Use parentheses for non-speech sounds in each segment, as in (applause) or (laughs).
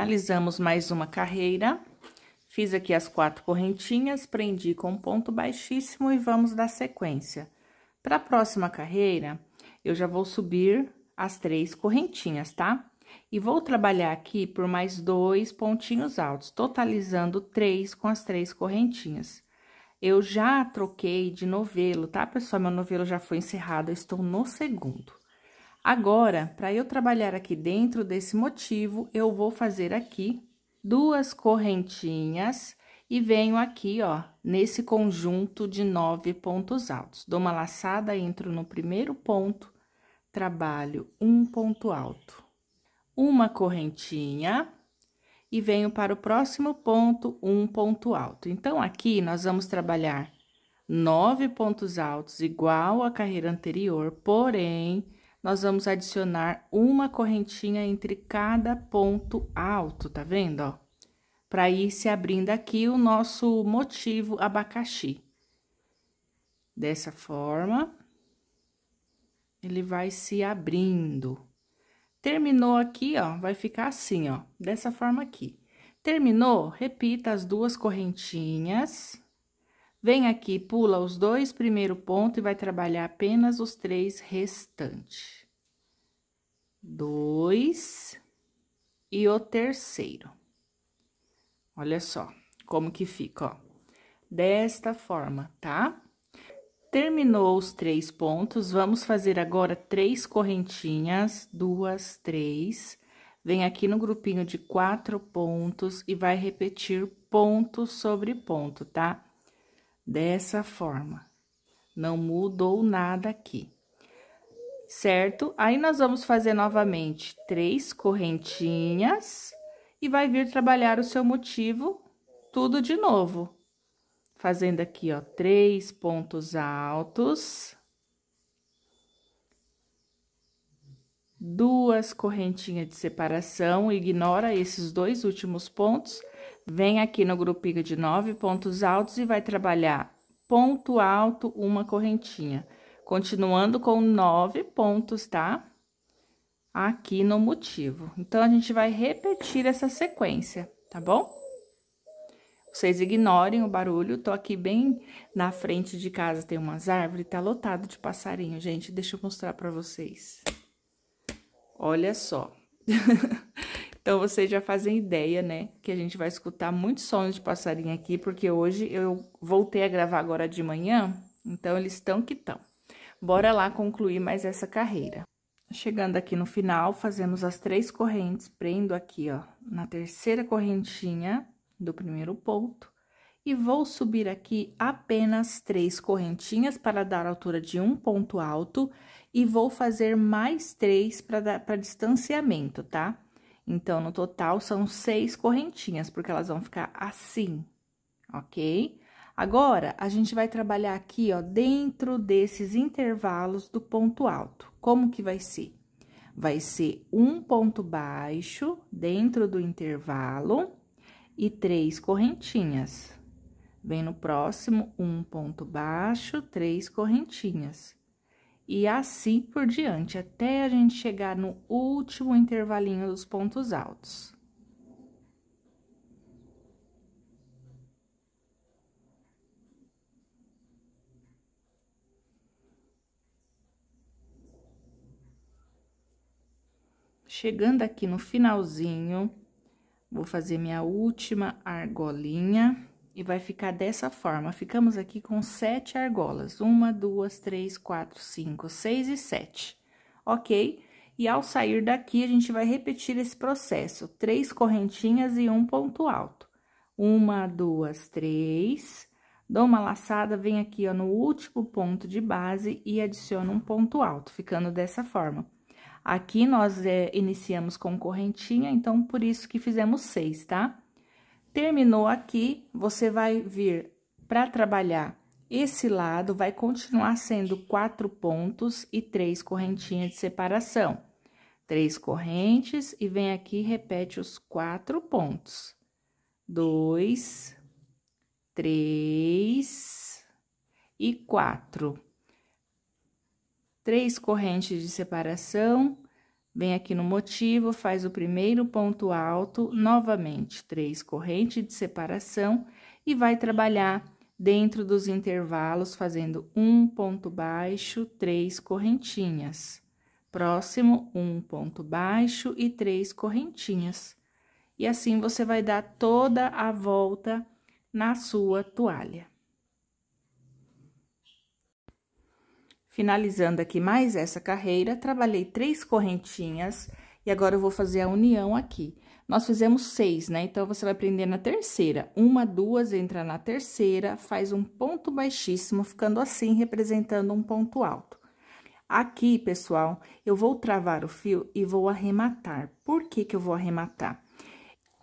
Finalizamos mais uma carreira. Fiz aqui as quatro correntinhas, prendi com um ponto baixíssimo e vamos dar sequência. Para a próxima carreira, eu já vou subir as três correntinhas, tá? E vou trabalhar aqui por mais dois pontinhos altos, totalizando três com as três correntinhas. Eu já troquei de novelo, tá, pessoal? Meu novelo já foi encerrado, eu estou no segundo. Agora, para eu trabalhar aqui dentro desse motivo, eu vou fazer aqui duas correntinhas e venho aqui, ó, nesse conjunto de nove pontos altos. Dou uma laçada, entro no primeiro ponto, trabalho um ponto alto. Uma correntinha e venho para o próximo ponto, um ponto alto. Então, aqui nós vamos trabalhar nove pontos altos igual à carreira anterior, porém nós vamos adicionar uma correntinha entre cada ponto alto, tá vendo, ó? Para ir se abrindo aqui o nosso motivo abacaxi. Dessa forma, ele vai se abrindo. Terminou aqui, ó, vai ficar assim, ó, dessa forma aqui. Terminou, repita as duas correntinhas Vem aqui, pula os dois primeiro ponto e vai trabalhar apenas os três restantes. Dois e o terceiro. Olha só como que fica, ó. Desta forma, tá? Terminou os três pontos, vamos fazer agora três correntinhas, duas, três. Vem aqui no grupinho de quatro pontos e vai repetir ponto sobre ponto, Tá? dessa forma. Não mudou nada aqui, certo? Aí, nós vamos fazer novamente três correntinhas e vai vir trabalhar o seu motivo tudo de novo. Fazendo aqui, ó, três pontos altos. Duas correntinhas de separação, ignora esses dois últimos pontos vem aqui no grupinho de nove pontos altos e vai trabalhar ponto alto, uma correntinha. Continuando com nove pontos, tá? Aqui no motivo. Então, a gente vai repetir essa sequência, tá bom? Vocês ignorem o barulho, tô aqui bem na frente de casa, tem umas árvores, tá lotado de passarinho, gente. Deixa eu mostrar pra vocês. Olha só. (laughs) Então vocês já fazem ideia, né? Que a gente vai escutar muitos sons de passarinho aqui, porque hoje eu voltei a gravar agora de manhã, então eles estão que estão. Bora lá concluir mais essa carreira. Chegando aqui no final, fazemos as três correntes, prendo aqui, ó, na terceira correntinha do primeiro ponto. E vou subir aqui apenas três correntinhas para dar altura de um ponto alto. E vou fazer mais três para distanciamento, tá? Então, no total, são seis correntinhas, porque elas vão ficar assim, ok? Agora, a gente vai trabalhar aqui, ó, dentro desses intervalos do ponto alto. Como que vai ser? Vai ser um ponto baixo dentro do intervalo e três correntinhas. Vem no próximo, um ponto baixo, três correntinhas e assim por diante, até a gente chegar no último intervalinho dos pontos altos. Chegando aqui no finalzinho, vou fazer minha última argolinha. E vai ficar dessa forma. Ficamos aqui com sete argolas. Uma, duas, três, quatro, cinco, seis e sete. Ok? E ao sair daqui, a gente vai repetir esse processo. Três correntinhas e um ponto alto. Uma, duas, três. Dou uma laçada, venho aqui, ó, no último ponto de base e adiciono um ponto alto, ficando dessa forma. Aqui, nós é, iniciamos com correntinha, então, por isso que fizemos seis, tá? Terminou aqui, você vai vir para trabalhar esse lado, vai continuar sendo quatro pontos e três correntinhas de separação. Três correntes e vem aqui e repete os quatro pontos. Dois, três e quatro. Três correntes de separação Vem aqui no motivo, faz o primeiro ponto alto, novamente três correntes de separação e vai trabalhar dentro dos intervalos, fazendo um ponto baixo, três correntinhas. Próximo, um ponto baixo e três correntinhas. E assim você vai dar toda a volta na sua toalha. Finalizando aqui mais essa carreira, trabalhei três correntinhas e agora eu vou fazer a união aqui. Nós fizemos seis, né? Então, você vai prender na terceira. Uma, duas, entra na terceira, faz um ponto baixíssimo, ficando assim, representando um ponto alto. Aqui, pessoal, eu vou travar o fio e vou arrematar. Por que que eu vou arrematar?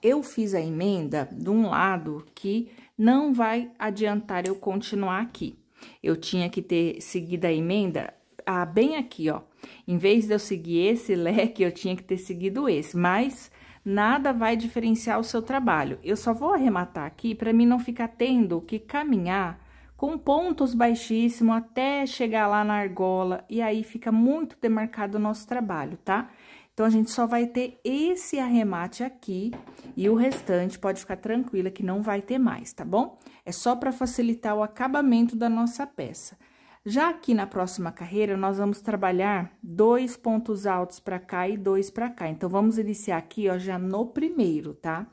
Eu fiz a emenda de um lado que não vai adiantar eu continuar aqui. Eu tinha que ter seguido a emenda ah, bem aqui, ó. Em vez de eu seguir esse leque, eu tinha que ter seguido esse, mas nada vai diferenciar o seu trabalho. Eu só vou arrematar aqui para mim não ficar tendo que caminhar com pontos baixíssimos até chegar lá na argola, e aí fica muito demarcado o nosso trabalho, tá? Então, a gente só vai ter esse arremate aqui e o restante pode ficar tranquila que não vai ter mais, tá bom? É só para facilitar o acabamento da nossa peça. Já aqui na próxima carreira, nós vamos trabalhar dois pontos altos para cá e dois para cá. Então, vamos iniciar aqui, ó, já no primeiro, tá?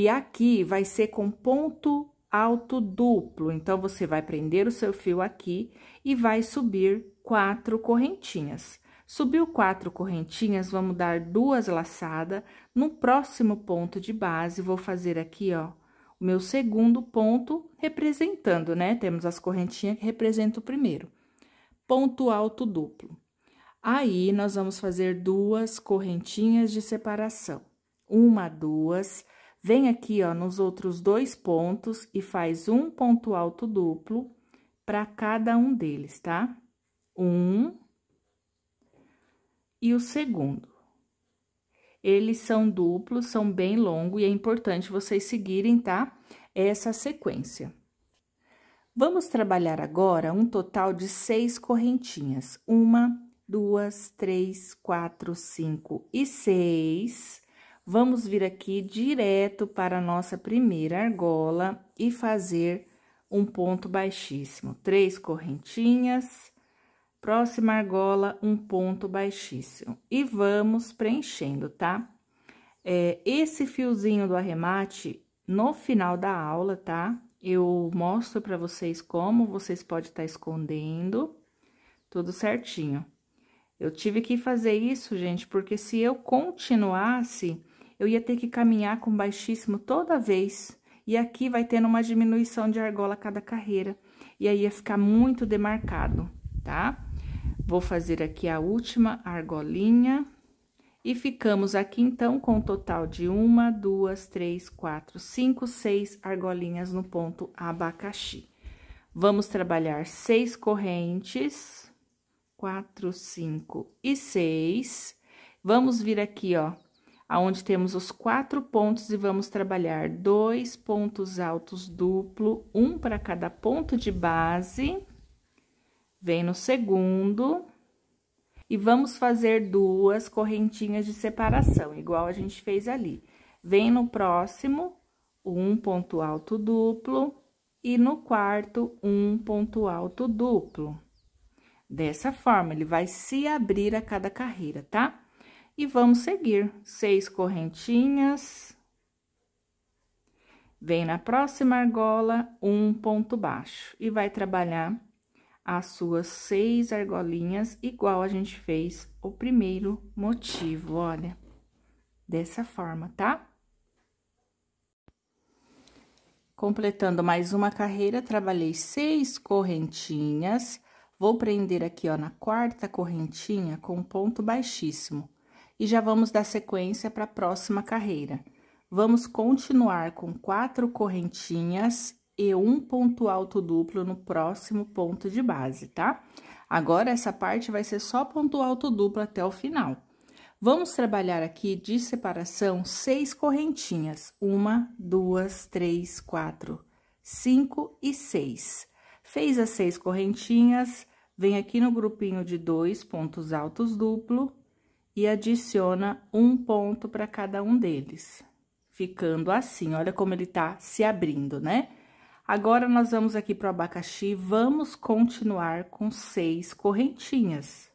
E aqui vai ser com ponto alto duplo. Então, você vai prender o seu fio aqui e vai subir quatro correntinhas. Subiu quatro correntinhas, vamos dar duas laçadas. No próximo ponto de base, vou fazer aqui, ó, o meu segundo ponto, representando, né? Temos as correntinhas que representam o primeiro. Ponto alto duplo. Aí, nós vamos fazer duas correntinhas de separação. Uma, duas. Vem aqui, ó, nos outros dois pontos e faz um ponto alto duplo para cada um deles, tá? Um, e o segundo. Eles são duplos, são bem longos e é importante vocês seguirem, tá? Essa sequência. Vamos trabalhar agora um total de seis correntinhas. Uma, duas, três, quatro, cinco e seis. Vamos vir aqui direto para a nossa primeira argola e fazer um ponto baixíssimo. Três correntinhas Próxima argola, um ponto baixíssimo. E vamos preenchendo, tá? É, esse fiozinho do arremate, no final da aula, tá? Eu mostro para vocês como vocês podem estar tá escondendo, tudo certinho. Eu tive que fazer isso, gente, porque se eu continuasse, eu ia ter que caminhar com baixíssimo toda vez. E aqui vai tendo uma diminuição de argola a cada carreira. E aí ia ficar muito demarcado, tá? Vou fazer aqui a última argolinha. E ficamos aqui, então, com um total de uma, duas, três, quatro, cinco, seis argolinhas no ponto abacaxi. Vamos trabalhar seis correntes, quatro, cinco e seis. Vamos vir aqui, ó, aonde temos os quatro pontos e vamos trabalhar dois pontos altos duplo, um para cada ponto de base Vem no segundo. E vamos fazer duas correntinhas de separação, igual a gente fez ali. Vem no próximo, um ponto alto duplo. E no quarto, um ponto alto duplo. Dessa forma, ele vai se abrir a cada carreira, tá? E vamos seguir. Seis correntinhas. Vem na próxima argola, um ponto baixo. E vai trabalhar as suas seis argolinhas, igual a gente fez o primeiro motivo, olha. Dessa forma, tá? Completando mais uma carreira, trabalhei seis correntinhas. Vou prender aqui, ó, na quarta correntinha com ponto baixíssimo. E já vamos dar sequência para a próxima carreira. Vamos continuar com quatro correntinhas e um ponto alto duplo no próximo ponto de base, tá? Agora, essa parte vai ser só ponto alto duplo até o final. Vamos trabalhar aqui de separação seis correntinhas. Uma, duas, três, quatro, cinco e seis. Fez as seis correntinhas, vem aqui no grupinho de dois pontos altos duplo e adiciona um ponto para cada um deles. Ficando assim, olha como ele tá se abrindo, né? Agora, nós vamos aqui pro abacaxi, vamos continuar com seis correntinhas.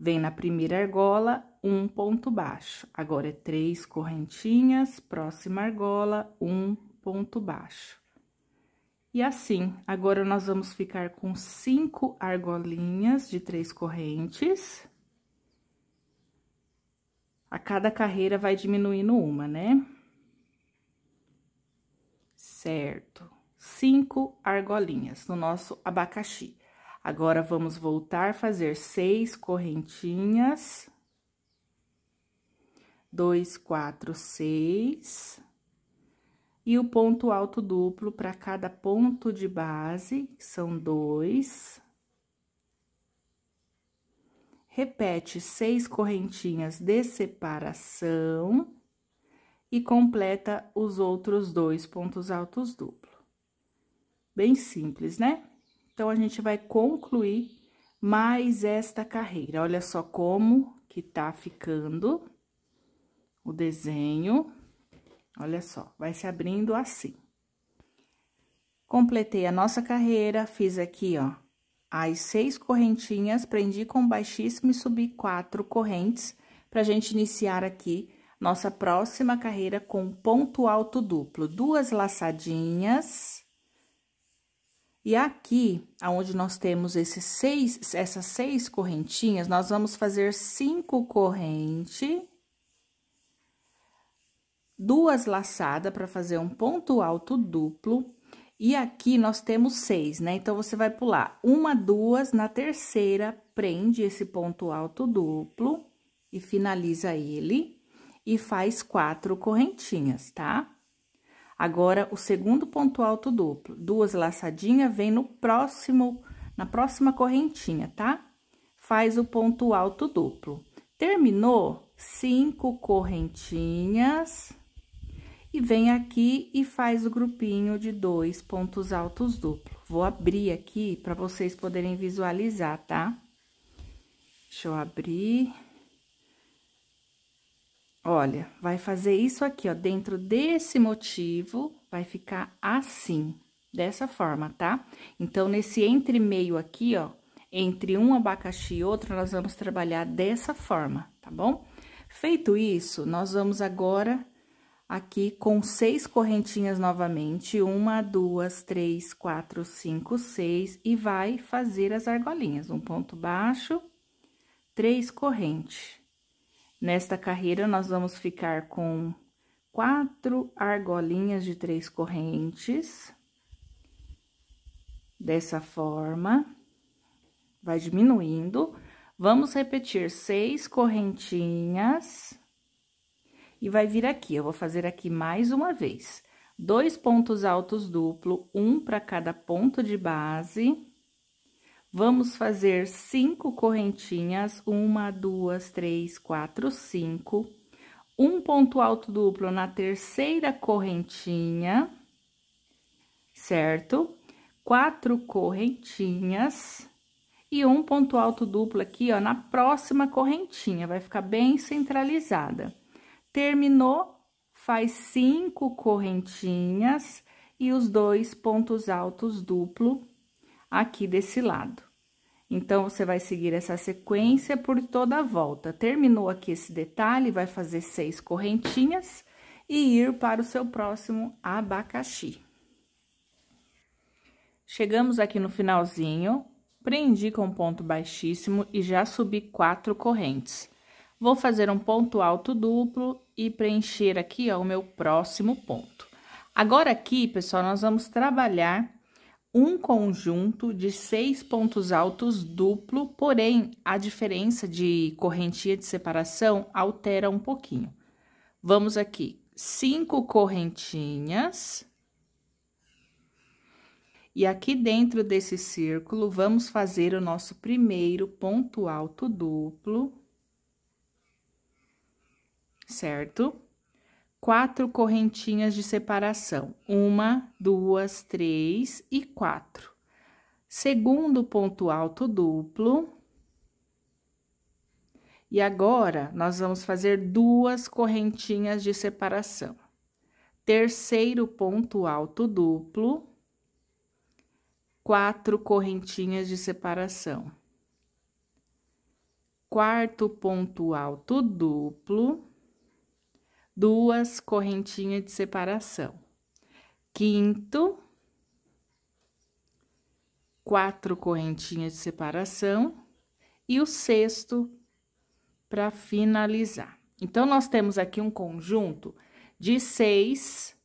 Vem na primeira argola, um ponto baixo. Agora, é três correntinhas, próxima argola, um ponto baixo. E assim, agora nós vamos ficar com cinco argolinhas de três correntes. A cada carreira vai diminuindo uma, né? certo. Cinco argolinhas no nosso abacaxi. Agora, vamos voltar a fazer seis correntinhas. Dois, quatro, seis. E o ponto alto duplo para cada ponto de base, são dois. Repete seis correntinhas de separação e completa os outros dois pontos altos duplo. Bem simples, né? Então, a gente vai concluir mais esta carreira. Olha só como que tá ficando o desenho. Olha só, vai se abrindo assim. Completei a nossa carreira, fiz aqui, ó, as seis correntinhas, prendi com baixíssimo e subi quatro correntes, pra gente iniciar aqui nossa próxima carreira com ponto alto duplo, duas laçadinhas. E aqui, aonde nós temos esses seis, essas seis correntinhas, nós vamos fazer cinco corrente, duas laçadas para fazer um ponto alto duplo. E aqui nós temos seis, né? Então, você vai pular uma, duas, na terceira, prende esse ponto alto duplo e finaliza ele e faz quatro correntinhas, tá? Agora, o segundo ponto alto duplo, duas laçadinhas, vem no próximo, na próxima correntinha, tá? Faz o ponto alto duplo. Terminou cinco correntinhas e vem aqui e faz o grupinho de dois pontos altos duplo. Vou abrir aqui para vocês poderem visualizar, tá? Deixa eu abrir. Olha, vai fazer isso aqui, ó, dentro desse motivo, vai ficar assim, dessa forma, tá? Então, nesse entre meio aqui, ó, entre um abacaxi e outro, nós vamos trabalhar dessa forma, tá bom? Feito isso, nós vamos agora aqui com seis correntinhas novamente, uma, duas, três, quatro, cinco, seis, e vai fazer as argolinhas. Um ponto baixo, três correntes. Nesta carreira, nós vamos ficar com quatro argolinhas de três correntes. Dessa forma, vai diminuindo. Vamos repetir seis correntinhas. E vai vir aqui, eu vou fazer aqui mais uma vez. Dois pontos altos duplo, um para cada ponto de base. Vamos fazer cinco correntinhas, uma, duas, três, quatro, cinco. Um ponto alto duplo na terceira correntinha, certo? Quatro correntinhas e um ponto alto duplo aqui, ó, na próxima correntinha, vai ficar bem centralizada. Terminou, faz cinco correntinhas e os dois pontos altos duplo aqui desse lado. Então, você vai seguir essa sequência por toda a volta. Terminou aqui esse detalhe, vai fazer seis correntinhas e ir para o seu próximo abacaxi. Chegamos aqui no finalzinho, prendi com ponto baixíssimo e já subi quatro correntes. Vou fazer um ponto alto duplo e preencher aqui, ó, o meu próximo ponto. Agora aqui, pessoal, nós vamos trabalhar um conjunto de seis pontos altos duplo, porém a diferença de correntia de separação altera um pouquinho. Vamos aqui, cinco correntinhas. E aqui dentro desse círculo, vamos fazer o nosso primeiro ponto alto duplo, certo? quatro correntinhas de separação. Uma, duas, três e quatro. Segundo ponto alto duplo. E agora, nós vamos fazer duas correntinhas de separação. Terceiro ponto alto duplo. Quatro correntinhas de separação. Quarto ponto alto duplo duas correntinhas de separação. Quinto, quatro correntinhas de separação e o sexto para finalizar. Então, nós temos aqui um conjunto de seis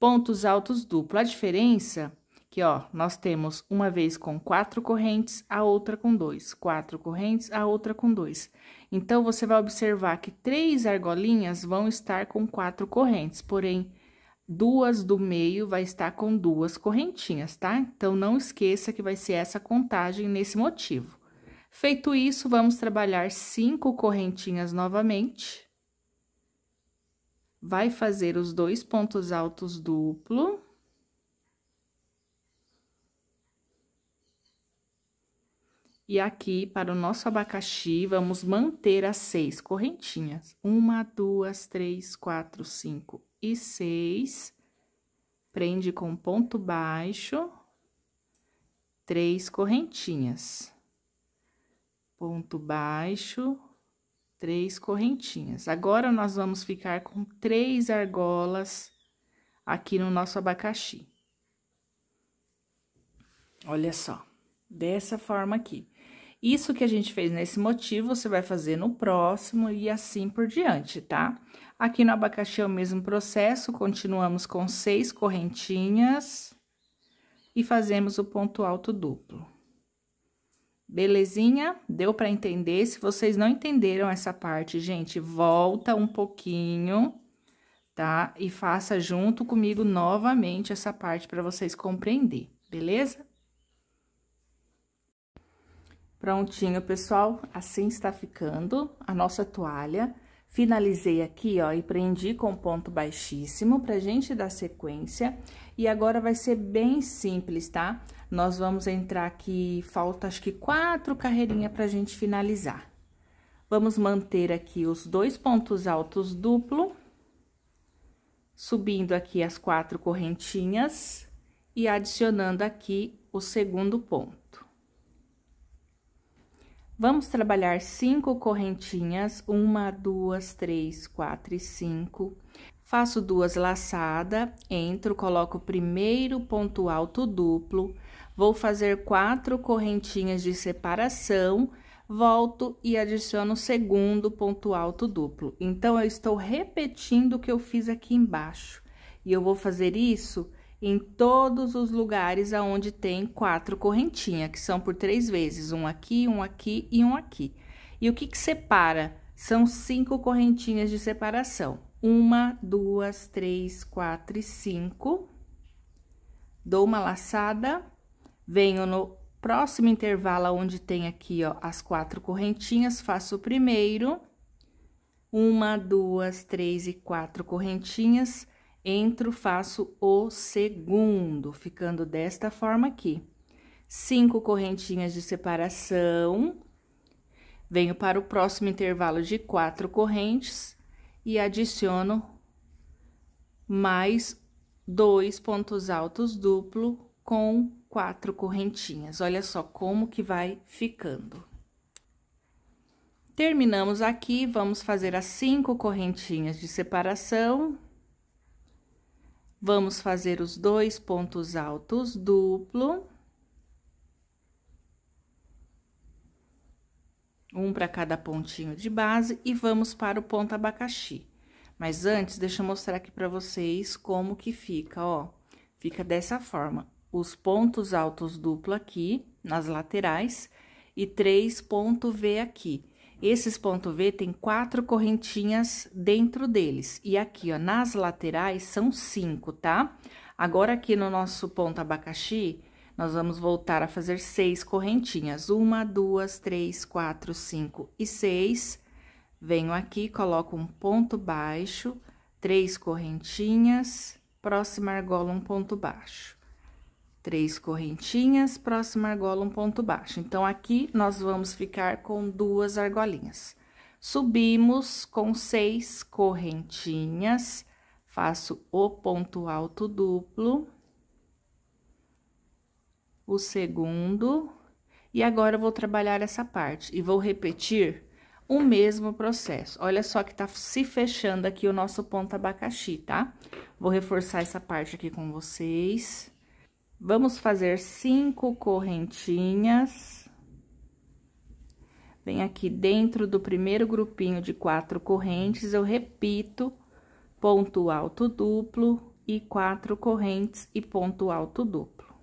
pontos altos duplo. A diferença é que, ó, nós temos uma vez com quatro correntes, a outra com dois, quatro correntes, a outra com dois. Então, você vai observar que três argolinhas vão estar com quatro correntes, porém, duas do meio vai estar com duas correntinhas, tá? Então, não esqueça que vai ser essa contagem nesse motivo. Feito isso, vamos trabalhar cinco correntinhas novamente. Vai fazer os dois pontos altos duplo. E aqui, para o nosso abacaxi, vamos manter as seis correntinhas. Uma, duas, três, quatro, cinco e seis. Prende com ponto baixo. Três correntinhas. Ponto baixo, três correntinhas. Agora, nós vamos ficar com três argolas aqui no nosso abacaxi. Olha só, dessa forma aqui. Isso que a gente fez nesse motivo, você vai fazer no próximo e assim por diante, tá? Aqui no abacaxi é o mesmo processo, continuamos com seis correntinhas e fazemos o ponto alto duplo. Belezinha? Deu para entender? Se vocês não entenderam essa parte, gente, volta um pouquinho, tá? E faça junto comigo novamente essa parte para vocês compreender, beleza? Prontinho, pessoal, assim está ficando a nossa toalha. Finalizei aqui, ó, e prendi com ponto baixíssimo pra gente dar sequência. E agora vai ser bem simples, tá? Nós vamos entrar aqui, falta acho que quatro carreirinhas pra gente finalizar. Vamos manter aqui os dois pontos altos duplo, subindo aqui as quatro correntinhas e adicionando aqui o segundo ponto. Vamos trabalhar cinco correntinhas, uma, duas, três, quatro e cinco. Faço duas laçadas, entro, coloco o primeiro ponto alto duplo, vou fazer quatro correntinhas de separação, volto e adiciono o segundo ponto alto duplo. Então, eu estou repetindo o que eu fiz aqui embaixo. E eu vou fazer isso em todos os lugares aonde tem quatro correntinhas, que são por três vezes, um aqui, um aqui e um aqui. E o que, que separa? São cinco correntinhas de separação. Uma, duas, três, quatro e cinco. Dou uma laçada, venho no próximo intervalo onde tem aqui, ó, as quatro correntinhas, faço o primeiro. Uma, duas, três e quatro correntinhas entro, faço o segundo, ficando desta forma aqui. Cinco correntinhas de separação, venho para o próximo intervalo de quatro correntes e adiciono mais dois pontos altos duplo com quatro correntinhas. Olha só como que vai ficando. Terminamos aqui, vamos fazer as cinco correntinhas de separação, Vamos fazer os dois pontos altos duplo. Um para cada pontinho de base e vamos para o ponto abacaxi. Mas antes, deixa eu mostrar aqui para vocês como que fica, ó. Fica dessa forma. Os pontos altos duplo aqui, nas laterais, e três ponto V aqui. Esses ponto V tem quatro correntinhas dentro deles. E aqui, ó, nas laterais são cinco, tá? Agora, aqui no nosso ponto abacaxi, nós vamos voltar a fazer seis correntinhas. Uma, duas, três, quatro, cinco e seis. Venho aqui, coloco um ponto baixo, três correntinhas, próxima argola, um ponto baixo três correntinhas, próxima argola, um ponto baixo. Então, aqui, nós vamos ficar com duas argolinhas. Subimos com seis correntinhas, faço o ponto alto duplo, o segundo, e agora eu vou trabalhar essa parte e vou repetir o mesmo processo. Olha só que tá se fechando aqui o nosso ponto abacaxi, tá? Vou reforçar essa parte aqui com vocês. Vamos fazer cinco correntinhas. Vem aqui dentro do primeiro grupinho de quatro correntes, eu repito, ponto alto duplo e quatro correntes e ponto alto duplo.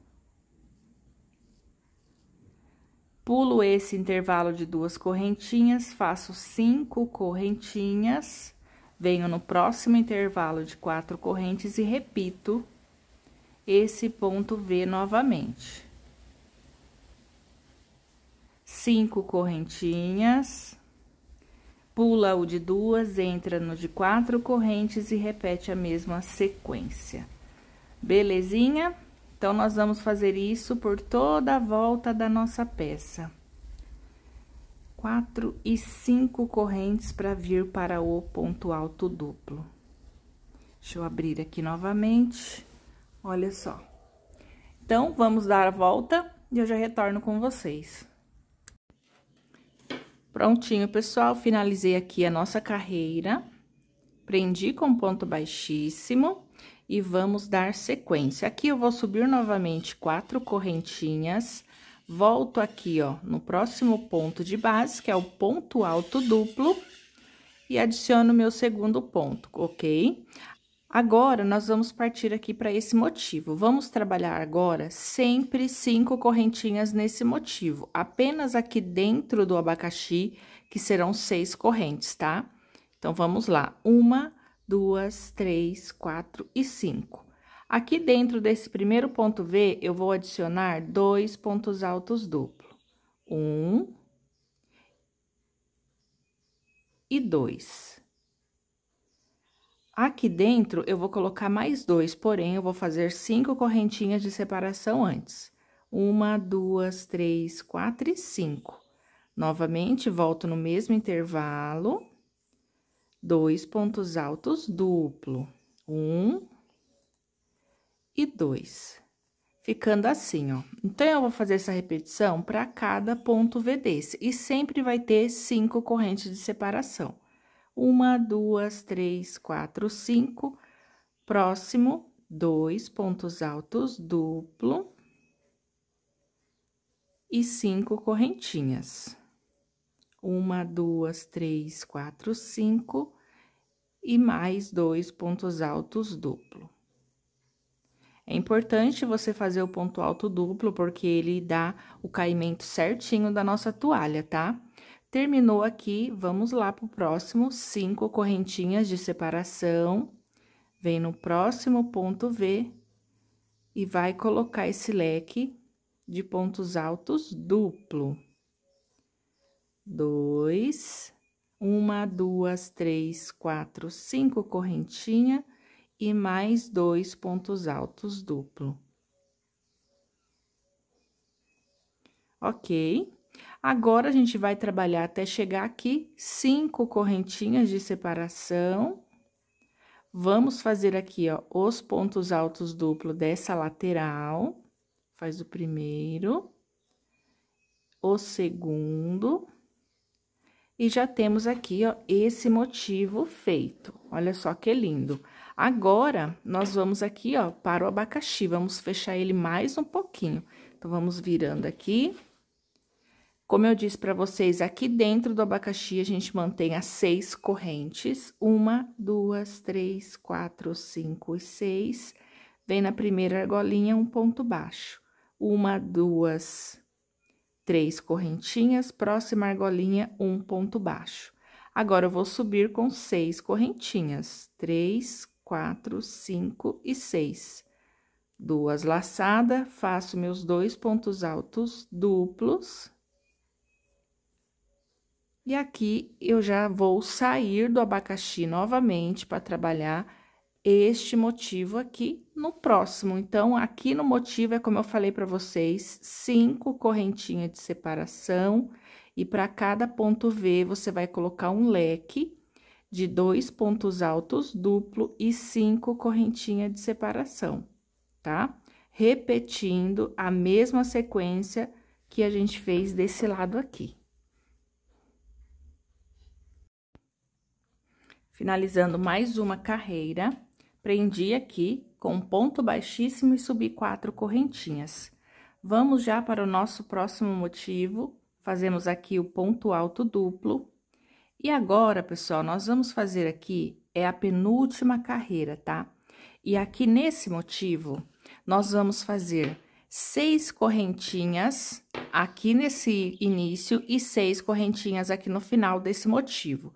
Pulo esse intervalo de duas correntinhas, faço cinco correntinhas, venho no próximo intervalo de quatro correntes e repito esse ponto V novamente. Cinco correntinhas, pula o de duas, entra no de quatro correntes e repete a mesma sequência. Belezinha? Então, nós vamos fazer isso por toda a volta da nossa peça. Quatro e cinco correntes para vir para o ponto alto duplo. Deixa eu abrir aqui novamente. Olha só. Então, vamos dar a volta e eu já retorno com vocês. Prontinho, pessoal. Finalizei aqui a nossa carreira. Prendi com ponto baixíssimo e vamos dar sequência. Aqui eu vou subir novamente quatro correntinhas, volto aqui, ó, no próximo ponto de base, que é o ponto alto duplo, e adiciono meu segundo ponto, ok? Agora, nós vamos partir aqui para esse motivo. Vamos trabalhar agora sempre cinco correntinhas nesse motivo, apenas aqui dentro do abacaxi, que serão seis correntes, tá? Então, vamos lá. Uma, duas, três, quatro e cinco. Aqui dentro desse primeiro ponto V, eu vou adicionar dois pontos altos duplo. Um e dois. Aqui dentro, eu vou colocar mais dois, porém, eu vou fazer cinco correntinhas de separação antes. Uma, duas, três, quatro e cinco. Novamente, volto no mesmo intervalo. Dois pontos altos duplo. Um e dois. Ficando assim, ó. Então, eu vou fazer essa repetição para cada ponto V desse. E sempre vai ter cinco correntes de separação uma, duas, três, quatro, cinco. Próximo, dois pontos altos duplo e cinco correntinhas. Uma, duas, três, quatro, cinco e mais dois pontos altos duplo. É importante você fazer o ponto alto duplo porque ele dá o caimento certinho da nossa toalha, tá? Terminou aqui, vamos lá para o próximo, cinco correntinhas de separação. Vem no próximo ponto V e vai colocar esse leque de pontos altos duplo. Dois, uma, duas, três, quatro, cinco correntinha e mais dois pontos altos duplo. Ok. Agora, a gente vai trabalhar até chegar aqui, cinco correntinhas de separação. Vamos fazer aqui, ó, os pontos altos duplo dessa lateral. Faz o primeiro, o segundo. E já temos aqui, ó, esse motivo feito. Olha só que lindo. Agora, nós vamos aqui, ó, para o abacaxi. Vamos fechar ele mais um pouquinho. Então, vamos virando aqui. Como eu disse para vocês, aqui dentro do abacaxi a gente mantém as seis correntes. Uma, duas, três, quatro, cinco e seis. Vem na primeira argolinha um ponto baixo. Uma, duas, três correntinhas. Próxima argolinha, um ponto baixo. Agora, eu vou subir com seis correntinhas. Três, quatro, cinco e seis. Duas laçadas, faço meus dois pontos altos duplos e aqui eu já vou sair do abacaxi novamente para trabalhar este motivo aqui no próximo. Então, aqui no motivo é como eu falei para vocês, cinco correntinhas de separação e para cada ponto V você vai colocar um leque de dois pontos altos duplo e cinco correntinhas de separação, tá? Repetindo a mesma sequência que a gente fez desse lado aqui. Finalizando mais uma carreira, prendi aqui com ponto baixíssimo e subi quatro correntinhas. Vamos já para o nosso próximo motivo, fazemos aqui o ponto alto duplo. E agora, pessoal, nós vamos fazer aqui, é a penúltima carreira, tá? E aqui nesse motivo, nós vamos fazer seis correntinhas aqui nesse início e seis correntinhas aqui no final desse motivo.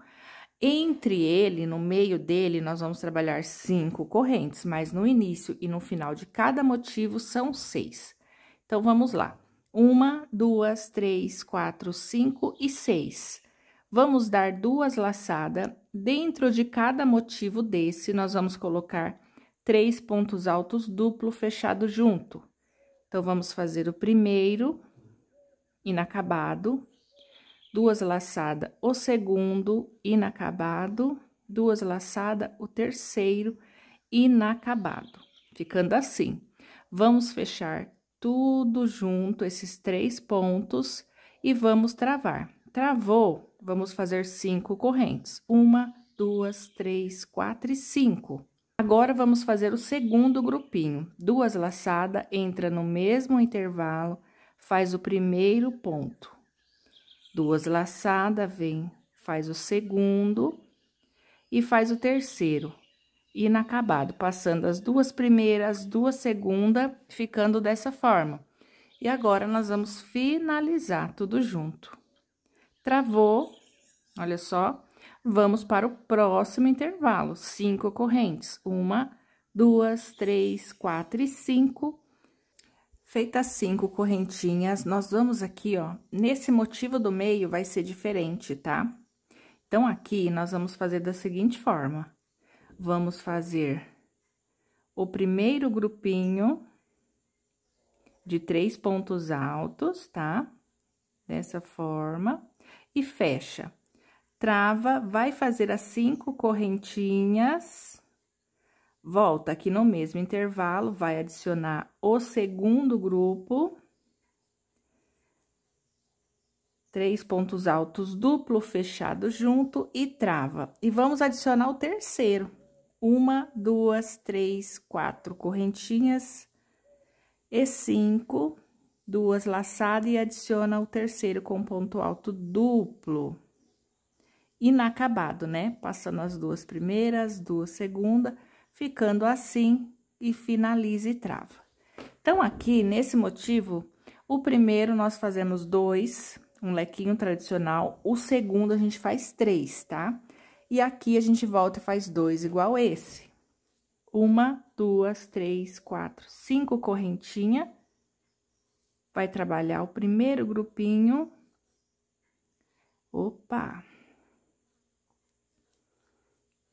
Entre ele, no meio dele, nós vamos trabalhar cinco correntes, mas no início e no final de cada motivo são seis. Então, vamos lá. Uma, duas, três, quatro, cinco e seis. Vamos dar duas laçadas. Dentro de cada motivo desse, nós vamos colocar três pontos altos duplo fechado junto. Então, vamos fazer o primeiro, inacabado, duas laçadas o segundo inacabado, duas laçadas o terceiro inacabado, ficando assim. Vamos fechar tudo junto, esses três pontos, e vamos travar. Travou, vamos fazer cinco correntes. Uma, duas, três, quatro e cinco. Agora, vamos fazer o segundo grupinho. Duas laçadas, entra no mesmo intervalo, faz o primeiro ponto duas laçadas, vem, faz o segundo e faz o terceiro inacabado, passando as duas primeiras, duas segunda, ficando dessa forma. E agora nós vamos finalizar tudo junto. Travou, olha só, vamos para o próximo intervalo, cinco correntes, uma, duas, três, quatro e cinco, Feitas cinco correntinhas, nós vamos aqui, ó, nesse motivo do meio vai ser diferente, tá? Então, aqui, nós vamos fazer da seguinte forma. Vamos fazer o primeiro grupinho de três pontos altos, tá? Dessa forma. E fecha. Trava, vai fazer as cinco correntinhas Volta aqui no mesmo intervalo, vai adicionar o segundo grupo. Três pontos altos duplo fechado junto e trava. E vamos adicionar o terceiro. Uma, duas, três, quatro correntinhas e cinco, duas laçadas e adiciona o terceiro com ponto alto duplo. Inacabado, né? Passando as duas primeiras, duas segundas ficando assim e finaliza e trava. Então, aqui, nesse motivo, o primeiro nós fazemos dois, um lequinho tradicional, o segundo a gente faz três, tá? E aqui a gente volta e faz dois igual esse. Uma, duas, três, quatro, cinco correntinha. Vai trabalhar o primeiro grupinho. Opa!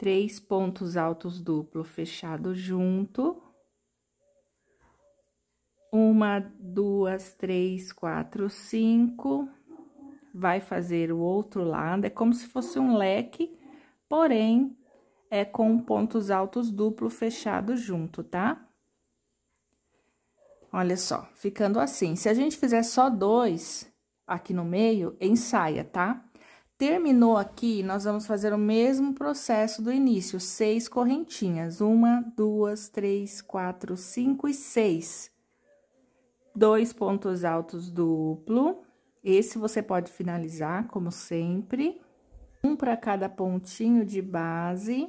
três pontos altos duplo fechado junto. Uma, duas, três, quatro, cinco. Vai fazer o outro lado, é como se fosse um leque, porém, é com pontos altos duplo fechado junto, tá? Olha só, ficando assim. Se a gente fizer só dois aqui no meio, ensaia, tá? Terminou aqui, nós vamos fazer o mesmo processo do início, seis correntinhas. Uma, duas, três, quatro, cinco e seis. Dois pontos altos duplo. Esse você pode finalizar, como sempre. Um para cada pontinho de base.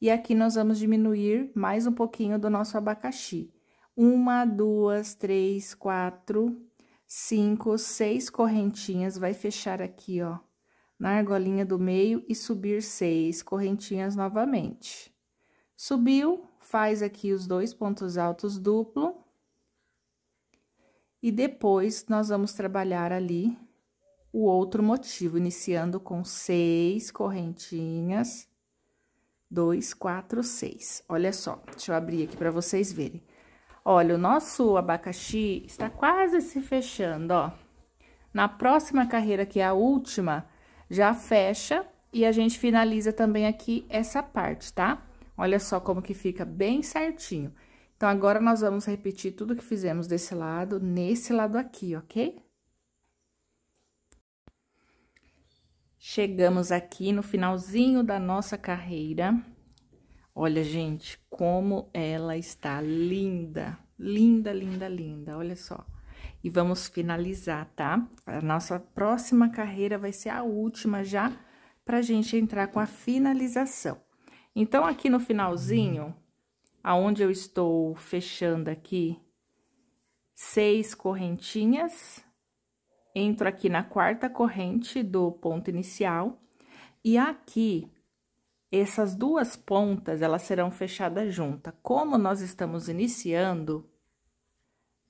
E aqui nós vamos diminuir mais um pouquinho do nosso abacaxi. Uma, duas, três, quatro, cinco, seis correntinhas. Vai fechar aqui, ó na argolinha do meio e subir seis correntinhas novamente. Subiu, faz aqui os dois pontos altos duplo. E depois, nós vamos trabalhar ali o outro motivo, iniciando com seis correntinhas. Dois, quatro, seis. Olha só, deixa eu abrir aqui para vocês verem. Olha, o nosso abacaxi está quase se fechando, ó. Na próxima carreira, que é a última, já fecha e a gente finaliza também aqui essa parte, tá? Olha só como que fica bem certinho. Então, agora, nós vamos repetir tudo que fizemos desse lado, nesse lado aqui, ok? Chegamos aqui no finalzinho da nossa carreira. Olha, gente, como ela está linda, linda, linda, linda, olha só e vamos finalizar, tá? A nossa próxima carreira vai ser a última já, pra gente entrar com a finalização. Então, aqui no finalzinho, aonde eu estou fechando aqui seis correntinhas, entro aqui na quarta corrente do ponto inicial, e aqui, essas duas pontas, elas serão fechadas juntas. Como nós estamos iniciando,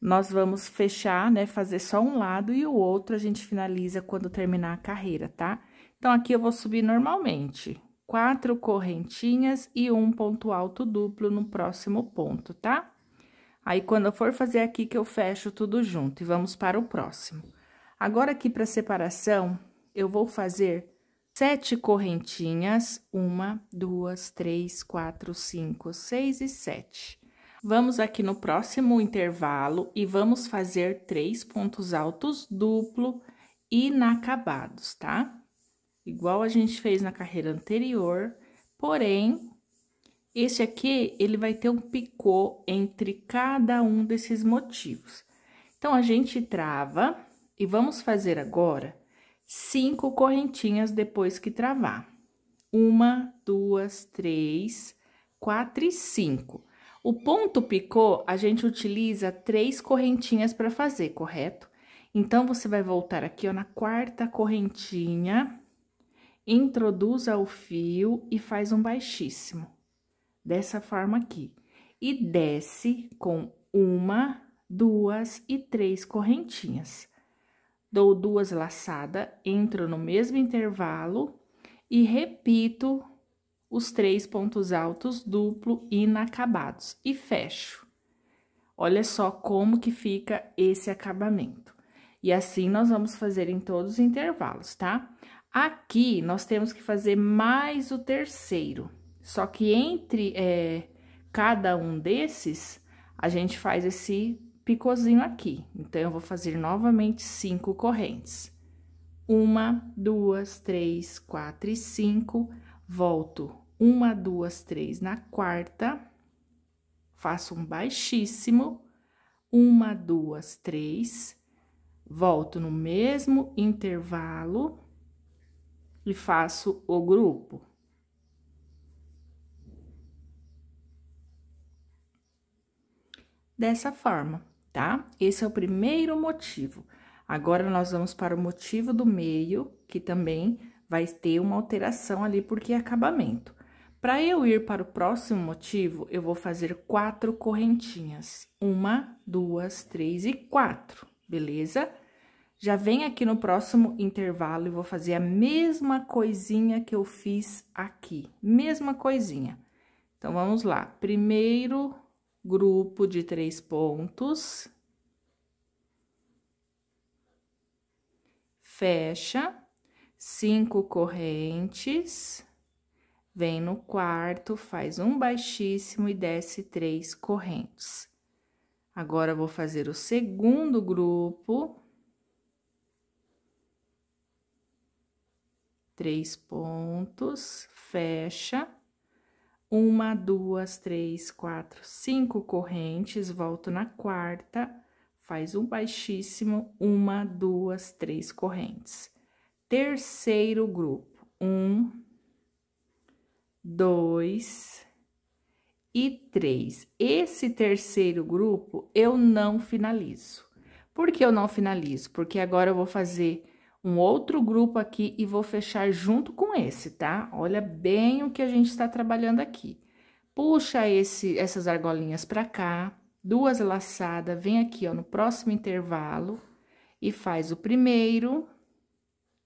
nós vamos fechar, né, fazer só um lado e o outro a gente finaliza quando terminar a carreira, tá? Então, aqui eu vou subir normalmente, quatro correntinhas e um ponto alto duplo no próximo ponto, tá? Aí, quando eu for fazer aqui que eu fecho tudo junto e vamos para o próximo. Agora, aqui para separação, eu vou fazer sete correntinhas, uma, duas, três, quatro, cinco, seis e sete. Vamos aqui no próximo intervalo e vamos fazer três pontos altos duplo inacabados, tá? Igual a gente fez na carreira anterior, porém, esse aqui, ele vai ter um picô entre cada um desses motivos. Então, a gente trava e vamos fazer agora cinco correntinhas depois que travar. Uma, duas, três, quatro e cinco. O ponto picô, a gente utiliza três correntinhas para fazer, correto? Então, você vai voltar aqui, ó, na quarta correntinha, introduza o fio e faz um baixíssimo, dessa forma aqui. E desce com uma, duas e três correntinhas. Dou duas laçadas, entro no mesmo intervalo e repito os três pontos altos duplo inacabados e fecho. Olha só como que fica esse acabamento. E assim nós vamos fazer em todos os intervalos, tá? Aqui nós temos que fazer mais o terceiro, só que entre é, cada um desses, a gente faz esse picozinho aqui. Então, eu vou fazer novamente cinco correntes. Uma, duas, três, quatro e cinco volto uma, duas, três na quarta, faço um baixíssimo, uma, duas, três, volto no mesmo intervalo e faço o grupo. Dessa forma, tá? Esse é o primeiro motivo. Agora, nós vamos para o motivo do meio, que também vai ter uma alteração ali porque é acabamento. Para eu ir para o próximo motivo, eu vou fazer quatro correntinhas. Uma, duas, três e quatro, beleza? Já vem aqui no próximo intervalo e vou fazer a mesma coisinha que eu fiz aqui. Mesma coisinha. Então, vamos lá. Primeiro grupo de três pontos. Fecha cinco correntes, vem no quarto, faz um baixíssimo e desce três correntes. Agora vou fazer o segundo grupo. Três pontos, fecha. Uma, duas, três, quatro, cinco correntes, volto na quarta, faz um baixíssimo, uma, duas, três correntes terceiro grupo. Um, dois e três. Esse terceiro grupo eu não finalizo. Por que eu não finalizo? Porque agora eu vou fazer um outro grupo aqui e vou fechar junto com esse, tá? Olha bem o que a gente está trabalhando aqui. Puxa esse, essas argolinhas para cá, duas laçadas, vem aqui, ó, no próximo intervalo e faz o primeiro,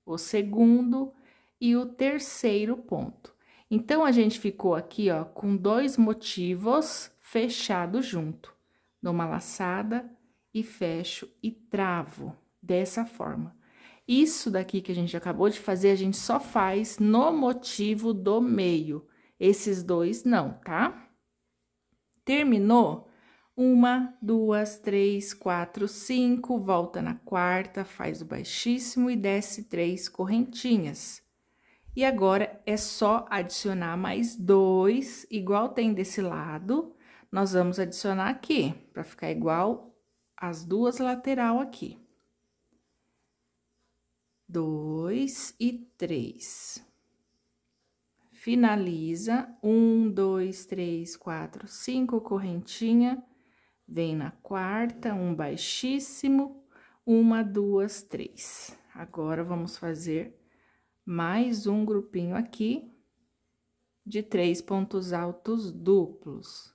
o segundo e o terceiro ponto. Então, a gente ficou aqui, ó, com dois motivos fechados junto. Dou uma laçada e fecho e travo dessa forma. Isso daqui que a gente acabou de fazer, a gente só faz no motivo do meio. Esses dois não, tá? Terminou? Uma, duas, três, quatro, cinco, volta na quarta, faz o baixíssimo e desce três correntinhas. E agora é só adicionar mais dois, igual tem desse lado, nós vamos adicionar aqui, para ficar igual as duas lateral aqui. Dois e três. Finaliza, um, dois, três, quatro, cinco correntinha Vem na quarta, um baixíssimo, uma, duas, três. Agora, vamos fazer mais um grupinho aqui de três pontos altos duplos.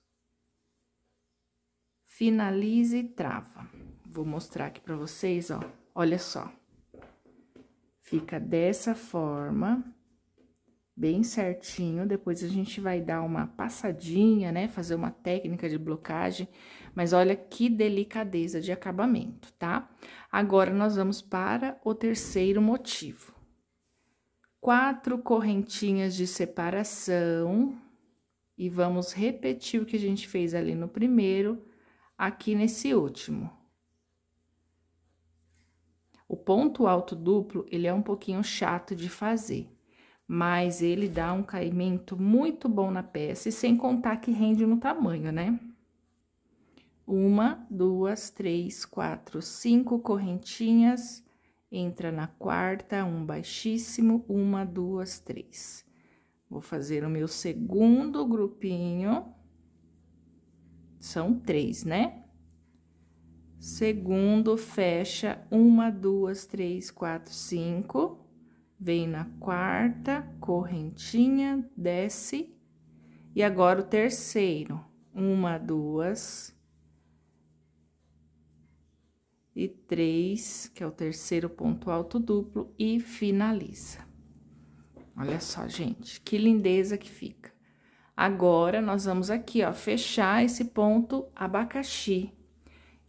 Finalize e trava. Vou mostrar aqui para vocês, ó. Olha só. Fica dessa forma bem certinho. Depois a gente vai dar uma passadinha, né? Fazer uma técnica de blocagem. Mas olha que delicadeza de acabamento, tá? Agora, nós vamos para o terceiro motivo. Quatro correntinhas de separação. E vamos repetir o que a gente fez ali no primeiro, aqui nesse último. O ponto alto duplo, ele é um pouquinho chato de fazer mas ele dá um caimento muito bom na peça, e sem contar que rende no tamanho, né? Uma, duas, três, quatro, cinco correntinhas, entra na quarta, um baixíssimo, uma, duas, três. Vou fazer o meu segundo grupinho, são três, né? Segundo, fecha, uma, duas, três, quatro, cinco vem na quarta correntinha, desce, e agora o terceiro, uma, duas, e três, que é o terceiro ponto alto duplo, e finaliza. Olha só, gente, que lindeza que fica. Agora, nós vamos aqui, ó, fechar esse ponto abacaxi.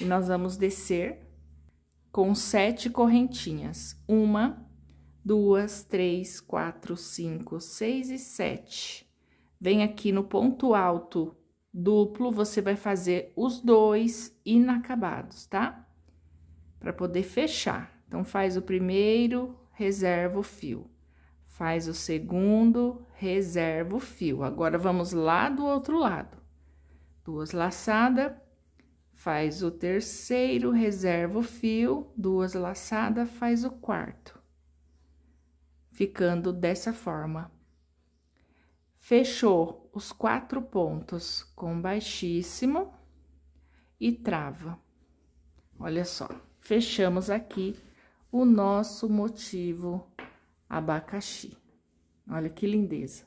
E nós vamos descer com sete correntinhas. Uma, duas, três, quatro, cinco, seis e sete. Vem aqui no ponto alto duplo, você vai fazer os dois inacabados, tá? Para poder fechar. Então, faz o primeiro, reserva o fio. Faz o segundo, reserva o fio. Agora, vamos lá do outro lado. Duas laçadas, faz o terceiro, reserva o fio. Duas laçadas, faz o quarto ficando dessa forma. Fechou os quatro pontos com baixíssimo e trava. Olha só, fechamos aqui o nosso motivo abacaxi. Olha que lindeza.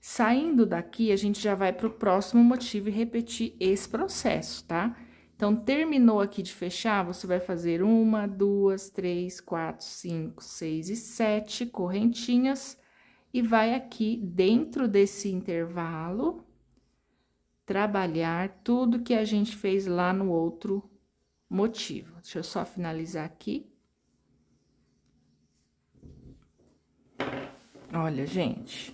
Saindo daqui, a gente já vai para o próximo motivo e repetir esse processo, tá? Então, terminou aqui de fechar, você vai fazer uma, duas, três, quatro, cinco, seis e sete correntinhas. E vai aqui dentro desse intervalo, trabalhar tudo que a gente fez lá no outro motivo. Deixa eu só finalizar aqui. Olha, gente.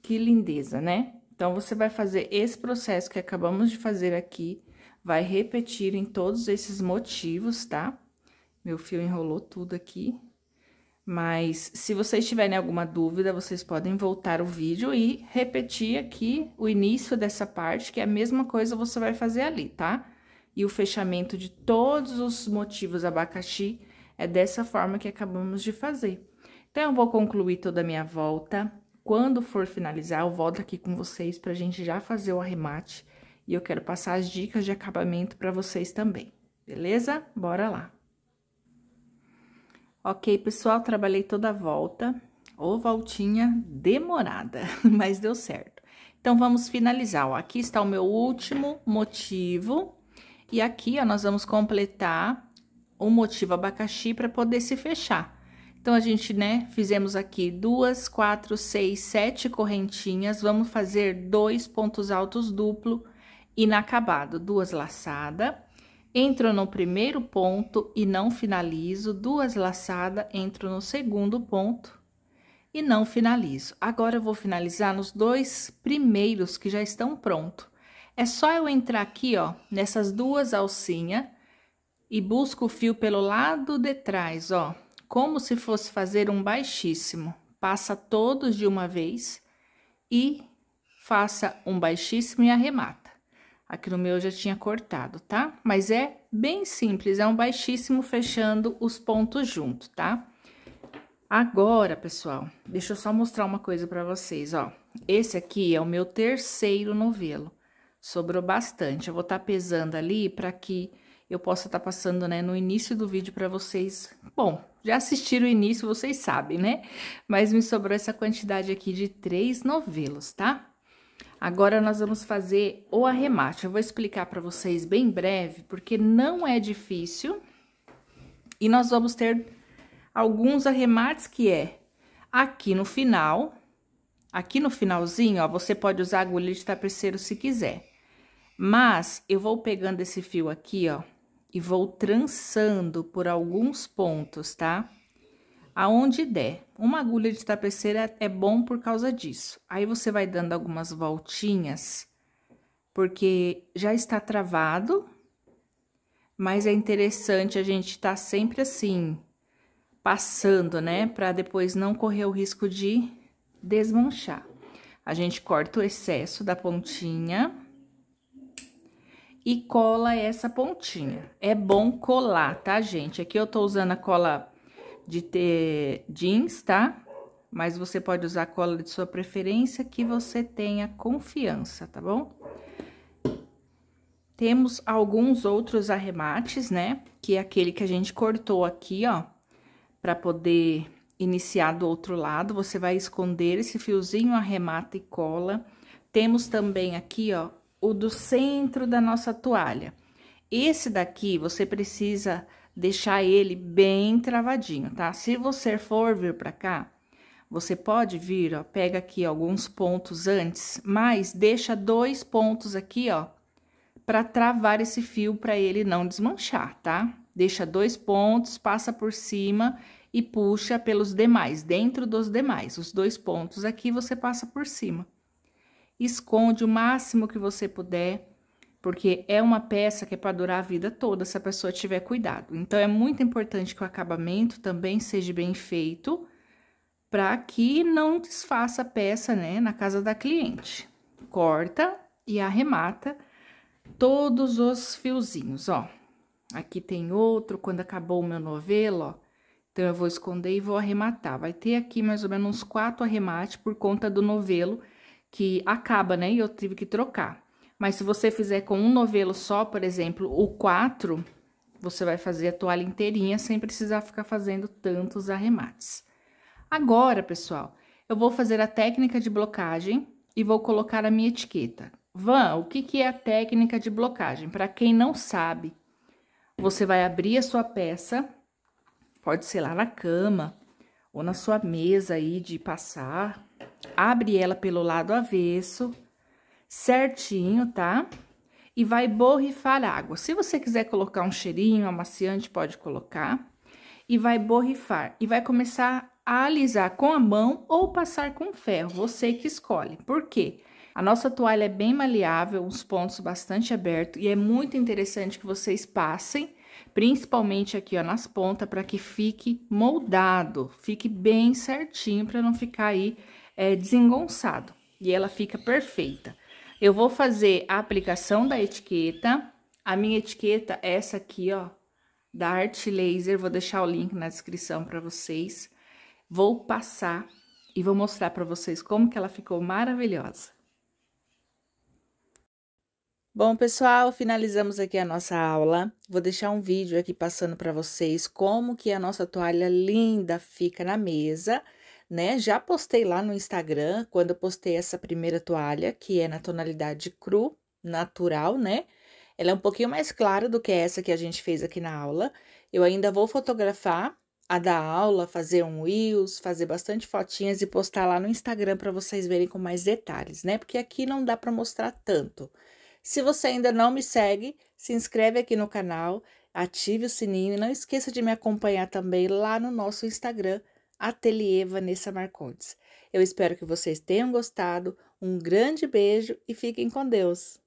Que lindeza, né? Então, você vai fazer esse processo que acabamos de fazer aqui, vai repetir em todos esses motivos, tá? Meu fio enrolou tudo aqui. Mas, se vocês tiverem alguma dúvida, vocês podem voltar o vídeo e repetir aqui o início dessa parte, que é a mesma coisa você vai fazer ali, tá? E o fechamento de todos os motivos abacaxi é dessa forma que acabamos de fazer. Então, eu vou concluir toda a minha volta. Quando for finalizar, eu volto aqui com vocês para a gente já fazer o arremate e eu quero passar as dicas de acabamento para vocês também, beleza? Bora lá! Ok, pessoal, trabalhei toda a volta, ou voltinha demorada, (laughs) mas deu certo. Então, vamos finalizar, ó, aqui está o meu último motivo, e aqui, ó, nós vamos completar o motivo abacaxi para poder se fechar. Então, a gente, né, fizemos aqui duas, quatro, seis, sete correntinhas. Vamos fazer dois pontos altos duplo inacabado. Duas laçada, entro no primeiro ponto e não finalizo. Duas laçada, entro no segundo ponto e não finalizo. Agora, eu vou finalizar nos dois primeiros que já estão prontos. É só eu entrar aqui, ó, nessas duas alcinhas e busco o fio pelo lado de trás, ó como se fosse fazer um baixíssimo. Passa todos de uma vez e faça um baixíssimo e arremata. Aqui no meu eu já tinha cortado, tá? Mas é bem simples, é um baixíssimo fechando os pontos junto, tá? Agora, pessoal, deixa eu só mostrar uma coisa para vocês, ó. Esse aqui é o meu terceiro novelo. Sobrou bastante. Eu vou estar tá pesando ali para que eu possa estar tá passando, né, no início do vídeo para vocês. Bom, já assistiram o início, vocês sabem, né? Mas me sobrou essa quantidade aqui de três novelos, tá? Agora nós vamos fazer o arremate. Eu vou explicar para vocês bem breve, porque não é difícil. E nós vamos ter alguns arremates que é aqui no final, aqui no finalzinho, ó, você pode usar agulha de tapeceiro se quiser. Mas eu vou pegando esse fio aqui, ó, e vou trançando por alguns pontos, tá? Aonde der. Uma agulha de tapeceira é bom por causa disso. Aí você vai dando algumas voltinhas, porque já está travado, mas é interessante a gente estar tá sempre assim, passando, né? Para depois não correr o risco de desmanchar. A gente corta o excesso da pontinha e cola essa pontinha. É bom colar, tá, gente? Aqui eu tô usando a cola de ter jeans, tá? Mas você pode usar a cola de sua preferência, que você tenha confiança, tá bom? Temos alguns outros arremates, né? Que é aquele que a gente cortou aqui, ó, para poder iniciar do outro lado. Você vai esconder esse fiozinho, arremata e cola. Temos também aqui, ó, o do centro da nossa toalha. Esse daqui você precisa deixar ele bem travadinho, tá? Se você for vir para cá, você pode vir, ó, pega aqui alguns pontos antes, mas deixa dois pontos aqui, ó, para travar esse fio para ele não desmanchar, tá? Deixa dois pontos, passa por cima e puxa pelos demais, dentro dos demais. Os dois pontos aqui você passa por cima esconde o máximo que você puder, porque é uma peça que é para durar a vida toda se a pessoa tiver cuidado. Então, é muito importante que o acabamento também seja bem feito para que não desfaça a peça, né, na casa da cliente. Corta e arremata todos os fiozinhos, ó. Aqui tem outro, quando acabou o meu novelo, ó. Então, eu vou esconder e vou arrematar. Vai ter aqui mais ou menos uns quatro arremates por conta do novelo, que acaba, né? E eu tive que trocar. Mas se você fizer com um novelo só, por exemplo, o 4, você vai fazer a toalha inteirinha sem precisar ficar fazendo tantos arremates. Agora, pessoal, eu vou fazer a técnica de blocagem e vou colocar a minha etiqueta. Van, o que, que é a técnica de blocagem? Para quem não sabe, você vai abrir a sua peça, pode ser lá na cama, ou na sua mesa aí de passar, abre ela pelo lado avesso, certinho, tá? E vai borrifar água. Se você quiser colocar um cheirinho, amaciante, pode colocar. E vai borrifar. E vai começar a alisar com a mão ou passar com ferro, você que escolhe. Por quê? A nossa toalha é bem maleável, os pontos bastante abertos, e é muito interessante que vocês passem principalmente aqui ó, nas pontas, para que fique moldado, fique bem certinho, para não ficar aí é, desengonçado. E ela fica perfeita. Eu vou fazer a aplicação da etiqueta. A minha etiqueta é essa aqui, ó, da Art Laser. Vou deixar o link na descrição para vocês. Vou passar e vou mostrar para vocês como que ela ficou maravilhosa. Bom, pessoal, finalizamos aqui a nossa aula. Vou deixar um vídeo aqui passando para vocês como que a nossa toalha linda fica na mesa, né? Já postei lá no Instagram, quando eu postei essa primeira toalha, que é na tonalidade cru, natural, né? Ela é um pouquinho mais clara do que essa que a gente fez aqui na aula. Eu ainda vou fotografar a da aula, fazer um wheels, fazer bastante fotinhas e postar lá no Instagram para vocês verem com mais detalhes, né? Porque aqui não dá para mostrar tanto. Se você ainda não me segue, se inscreve aqui no canal, ative o sininho e não esqueça de me acompanhar também lá no nosso Instagram, Ateliê Vanessa Marcondes. Eu espero que vocês tenham gostado. Um grande beijo e fiquem com Deus!